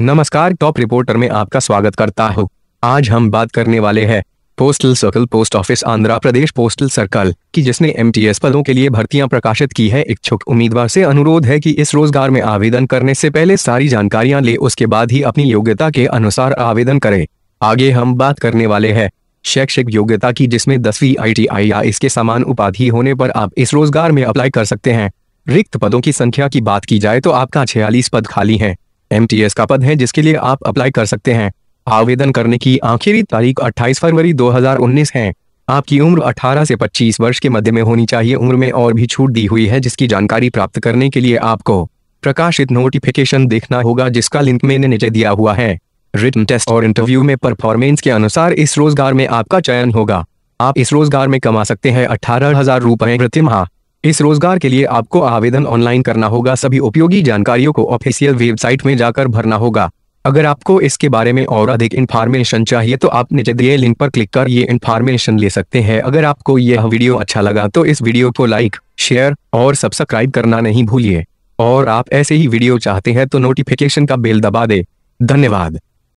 नमस्कार top reporter में आपका स्वागत करता हूँ आज हम बात करने वाले हैं postal circle post office Andhra Pradesh postal circle की जिसने एम पदों के लिए भर्तियां प्रकाशित की है इच्छुक उम्मीदवार से अनुरोध है कि इस रोजगार में आवेदन करने से पहले सारी जानकारियां ले उसके बाद ही अपनी योग्यता के अनुसार आवेदन करें आगे हम बात करने वाले हैं शैक्षिक योग्यता की जिसमें दसवीं आईटीआई या इसके समान उपाधि होने पर आप इस रोजगार में अप्लाई कर सकते हैं रिक्त पदों की संख्या की बात की जाए तो आपका छियालीस पद खाली है एमटीएस का पद है जिसके लिए आप अप्लाई कर सकते हैं आवेदन करने की आखिरी तारीख 28 फरवरी 2019 है आपकी उम्र 18 से 25 वर्ष के मध्य में होनी चाहिए उम्र में और भी छूट दी हुई है जिसकी जानकारी प्राप्त करने के लिए आपको प्रकाशित नोटिफिकेशन देखना होगा जिसका लिंक मैंने नीचे दिया हुआ है रिटर्न टेस्ट और इंटरव्यू में परफॉर्मेंस के अनुसार इस रोजगार में आपका चयन होगा आप इस रोजगार में कमा सकते हैं अठारह हजार रूपए प्रतिमाह इस रोजगार के लिए आपको आवेदन ऑनलाइन करना होगा सभी उपयोगी जानकारियों को ऑफिशियल वेबसाइट में जाकर भरना होगा अगर आपको इसके बारे में और अधिक इन्फॉर्मेशन चाहिए तो आप नीचे दिए लिंक पर क्लिक कर ये इन्फॉर्मेशन ले सकते हैं अगर आपको यह वीडियो अच्छा लगा तो इस वीडियो को लाइक शेयर और सब्सक्राइब करना नहीं भूलिए और आप ऐसे ही वीडियो चाहते हैं तो नोटिफिकेशन का बेल दबा दे धन्यवाद